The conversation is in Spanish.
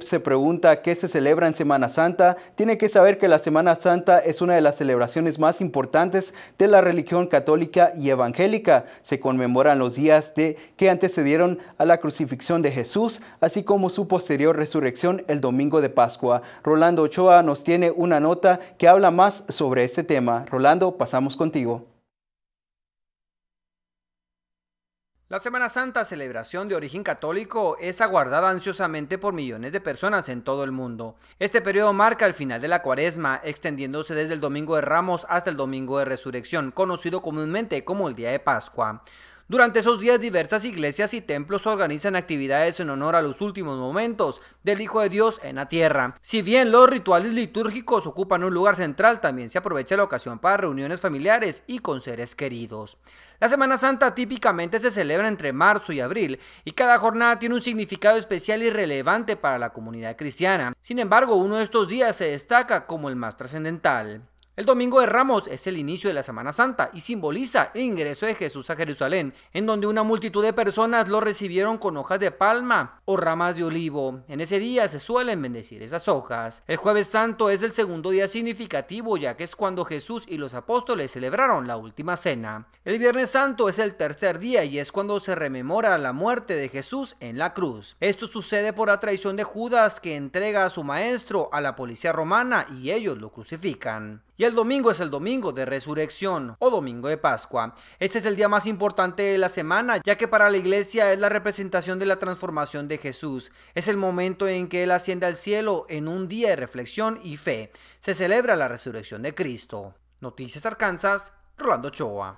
se pregunta qué se celebra en Semana Santa, tiene que saber que la Semana Santa es una de las celebraciones más importantes de la religión católica y evangélica. Se conmemoran los días de, que antecedieron a la crucifixión de Jesús, así como su posterior resurrección el domingo de Pascua. Rolando Ochoa nos tiene una nota que habla más sobre este tema. Rolando, pasamos contigo. La Semana Santa, celebración de origen católico, es aguardada ansiosamente por millones de personas en todo el mundo. Este periodo marca el final de la cuaresma, extendiéndose desde el Domingo de Ramos hasta el Domingo de Resurrección, conocido comúnmente como el Día de Pascua. Durante esos días diversas iglesias y templos organizan actividades en honor a los últimos momentos del Hijo de Dios en la tierra. Si bien los rituales litúrgicos ocupan un lugar central, también se aprovecha la ocasión para reuniones familiares y con seres queridos. La Semana Santa típicamente se celebra entre marzo y abril y cada jornada tiene un significado especial y relevante para la comunidad cristiana. Sin embargo, uno de estos días se destaca como el más trascendental. El domingo de Ramos es el inicio de la Semana Santa y simboliza el ingreso de Jesús a Jerusalén, en donde una multitud de personas lo recibieron con hojas de palma o ramas de olivo. En ese día se suelen bendecir esas hojas. El jueves santo es el segundo día significativo, ya que es cuando Jesús y los apóstoles celebraron la última cena. El viernes santo es el tercer día y es cuando se rememora la muerte de Jesús en la cruz. Esto sucede por la traición de Judas que entrega a su maestro a la policía romana y ellos lo crucifican. Y el domingo es el domingo de resurrección o domingo de Pascua. Este es el día más importante de la semana, ya que para la iglesia es la representación de la transformación de Jesús. Es el momento en que Él asciende al cielo en un día de reflexión y fe. Se celebra la resurrección de Cristo. Noticias Arkansas, Rolando Choa.